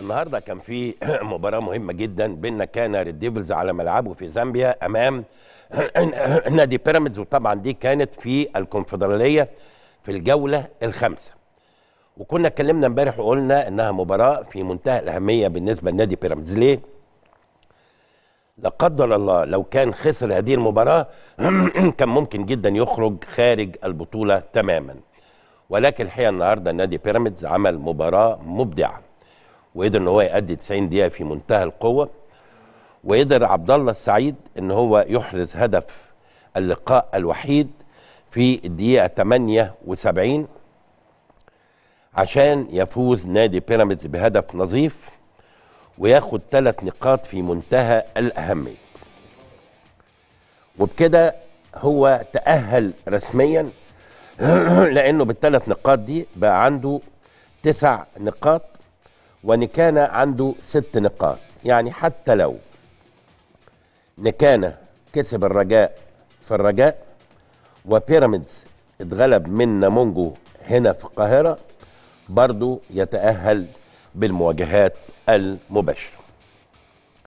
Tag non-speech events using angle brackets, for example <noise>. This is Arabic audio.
النهارده كان في <clears throat> مباراه مهمه جدا بين كان ريد ديفلز على ملعبه في زامبيا امام <clears throat> نادي بيراميدز وطبعا دي كانت في الكونفدراليه في الجوله الخامسه وكنا اتكلمنا امبارح وقلنا انها مباراه في منتهى الاهميه بالنسبه لنادي بيراميدز ليه لا قدر الله لو كان خسر هذه المباراه <clears throat> كان ممكن جدا يخرج خارج البطوله تماما ولكن الحقيقه النهارده نادي بيراميدز عمل مباراه مبدعه وقدر ان هو يأدي 90 دقيقه في منتهى القوه وقدر عبد الله السعيد ان هو يحرز هدف اللقاء الوحيد في الدقيقه 78 عشان يفوز نادي بيراميدز بهدف نظيف وياخد ثلاث نقاط في منتهى الاهميه وبكده هو تاهل رسميا <clears throat> لانه بالثلاث نقاط دي بقى عنده تسع نقاط ونكانة عنده ست نقاط يعني حتى لو نكانة كسب الرجاء في الرجاء وبيراميدز اتغلب من نامونجو هنا في القاهرة برضو يتأهل بالمواجهات المباشرة